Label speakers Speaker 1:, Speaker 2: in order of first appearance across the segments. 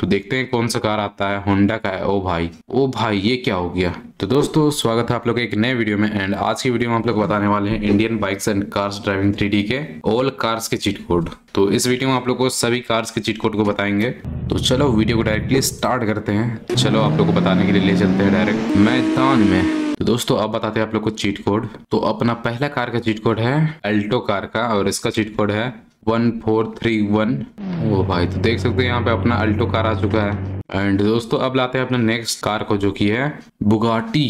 Speaker 1: तो देखते हैं कौन सा कार आता है होंडा का है ओ भाई ओ भाई ये क्या हो गया तो दोस्तों स्वागत है आप लोग एक नए वीडियो में एंड आज की वीडियो में आप लोग बताने वाले हैं Indian bikes and cars driving three के ऑल कार्स के चीट कोड तो इस वीडियो में आप लोग को सभी कार्स के चीट कोड को बताएंगे तो चलो वीडियो को डायरेक्टली स्टार्ट करते हैं चलो आप लोग को बताने के लिए ले चलते हैं डायरेक्ट मैदान में तो दोस्तों अब बताते हैं आप लोग को चीट कोड तो अपना पहला कार का चीट कोड है अल्टो कार का और इसका चीट कोड है वन फोर थ्री वन वो भाई तो देख सकते हैं यहाँ पे अपना अल्टो कार आ चुका है एंड दोस्तों अब लाते हैं अपना नेक्स्ट कार को जो कि है बुगाटी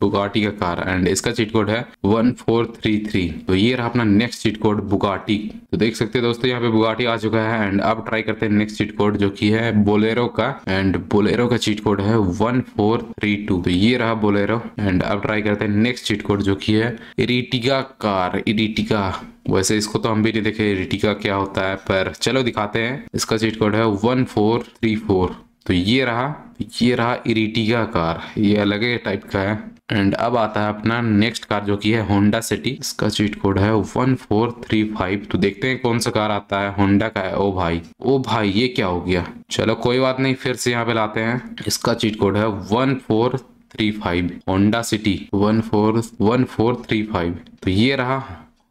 Speaker 1: बुगाटी का कार एंड इसका चीट कोड है वन फोर थ्री थ्री तो ये रहा अपना नेक्स्ट चीट कोड बुगाटी तो देख सकते हैं दोस्तों यहाँ पे बुगाटी आ चुका है एंड अब ट्राई करते हैं नेक्स्ट चीट कोड जो कि है बोलेरो का एंड बोलेरो का चीट कोड है वन फोर थ्री टू तो ये रहा बोलेरो एंड अब ट्राई करते हैं नेक्स्ट चीट कोड जो की है इरिटिका कार इरिटिगा वैसे इसको तो हम भी नहीं देखे रिटिका क्या होता है पर चलो दिखाते हैं इसका चीट कोड है वन फोर थ्री फोर तो ये रहा ये रहा इरिटिका कार ये अलग ही टाइप का है एंड अब आता है अपना नेक्स्ट कार जो कि है होंडा सिटी इसका चीट कोड है वन फोर थ्री फाइव तो देखते हैं कौन सा कार आता है होंडा का है ओ भाई ओ भाई ये क्या हो गया चलो कोई बात नहीं फिर से यहाँ पे लाते हैं इसका चीट कोड है one four three five Honda City one four one four three five तो ये रहा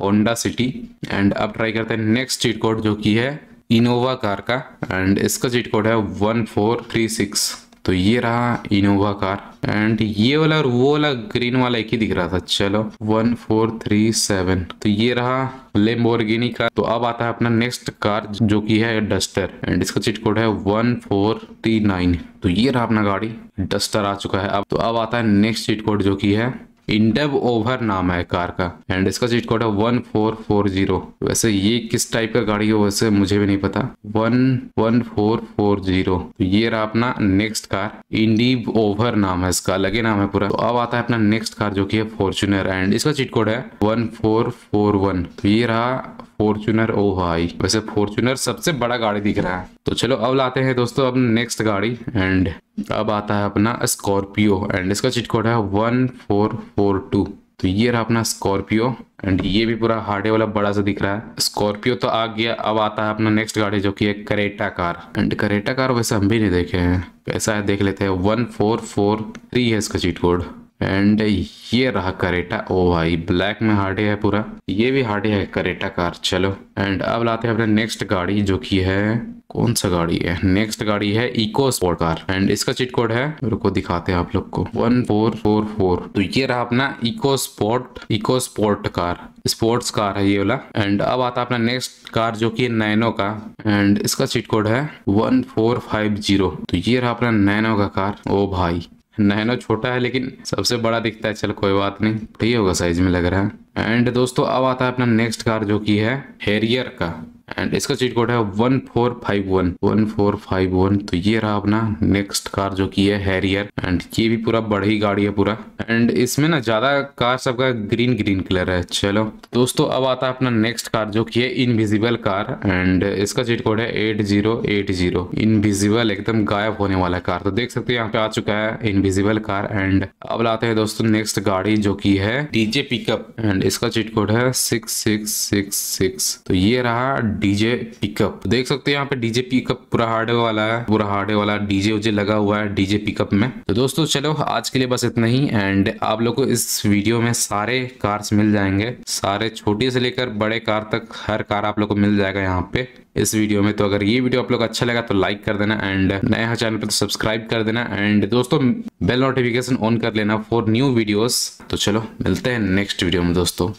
Speaker 1: होंडा सिटी एंड अब ट्राई करते हैं नेक्स्ट चीट कोड जो कि है इनोवा कार का एंड इसका चीट कोड है वन फोर थ्री सिक्स तो ये रहा इनोवा कार एंड ये वाला और वो वाला ग्रीन वाला एक ही दिख रहा था चलो वन फोर थ्री सेवन तो ये रहा लेम्बोर्गिनी कार तो अब आता है अपना नेक्स्ट कार जो कि है डस्टर एंड इसका चिट कोड है वन फोर थ्री नाइन तो ये रहा अपना गाड़ी डस्टर आ चुका है अब तो अब आता है नेक्स्ट चिट कोड जो की है इंडब ओवर नाम है कार का एंड इसका सीट कोड है वन फोर फोर जीरो वैसे ये किस टाइप का गाड़ी है वैसे मुझे भी नहीं पता one one four four zero तो ये रहा अपना नेक्स्ट कार इंडीब ओवर नाम है इसका अलग ही नाम है पूरा तो अब आता है अपना नेक्स्ट कार जो की है फॉर्चुनर एंड इसका सीट कोड है वन फोर फोर वन तो ये रहा फॉर्चुनर ओ भाई वैसे फॉर्चुनर सबसे बड़ा गाड़ी दिख रहा है तो चलो अब लाते हैं दोस्तों अब नेक्स्ट गाड़ी एंड अब आता है अपना स्कॉर्पियो एंड इसका चिटकोड है वन फोर फोर टू तो ये रहा अपना स्कॉर्पियो एंड ये भी पूरा हार्डे वाला बड़ा सा दिख रहा है स्कॉर्पियो तो आ गया अब आता है अपना नेक्स्ट गाड़ी जो कि है Creta car and Creta car वैसे हम भी नहीं देखे हैं कैसा है देख लेते हैं वन फोर फोर थ्री है इसका चीट कोड एंड ये रहा करेटा ओ भाई ब्लैक में हार्डे है पूरा ये भी हार्डे है करेटा कार चलो एंड अब लाते हैं अपने नेक्स्ट गाड़ी जो कि है कौन सा गाड़ी है नेक्स्ट गाड़ी है इको स्पोर्ट कार एंड इसका चिट कोड है रुको दिखाते हैं आप लोग को वन फोर फोर फोर तो ये रहा अपना eco sport eco sport car sports car है ये वाला एंड अब आता है अपना नेक्स्ट कार जो कि नैनो का एंड इसका चिट कोड है वन फोर फाइव जीरो तो ये रहा अपना नैनो का कार ओ भाई नैनो छोटा है लेकिन सबसे बड़ा दिखता है चल कोई बात नहीं ठीक होगा साइज में लग रहा है एंड दोस्तों अब आता है अपना नेक्स्ट कार जो कि है हेरियर का एंड इसका चीट कोड है one four five one one four five one तो ये रहा अपना नेक्स्ट कार जो की है हैरियर एंड ये भी पूरा बड़ी गाड़ी है पूरा एंड इसमें ना ज्यादा कार सबका ग्रीन ग्रीन कलर है चलो दोस्तों अब आता है अपना नेक्स्ट कार जो की है इनविजिबल कार एंड इसका चीट कोड है eight zero eight zero invisible एकदम गायब होने वाला कार तो देख सकते हैं यहाँ पे आ चुका है इनविजिबल कार एंड अब लाते हैं दोस्तों नेक्स्ट गाड़ी जो की है डीजे पिकअप एंड इसका चीट कोड है सिक्स सिक्स तो ये रहा डीजे पिकअप देख सकते हैं यहाँ पे डीजे पिकअप पूरा हार्ड वाला है पूरा हार्ड वाला डीजे उजे लगा हुआ है डीजे पिकअप में तो दोस्तों चलो आज के लिए बस इतना ही एंड आप लोग को इस वीडियो में सारे कार्स मिल जाएंगे सारे छोटे से लेकर बड़े कार तक हर कार आप लोग को मिल जाएगा यहाँ पे इस वीडियो में तो अगर ये वीडियो आप लोग अच्छा लगा तो लाइक कर देना एंड नया चैनल पर तो सब्सक्राइब कर देना एंड दोस्तों बेल नोटिफिकेशन ऑन कर लेना फॉर न्यू वीडियोस तो चलो मिलते हैं नेक्स्ट वीडियो में दोस्तों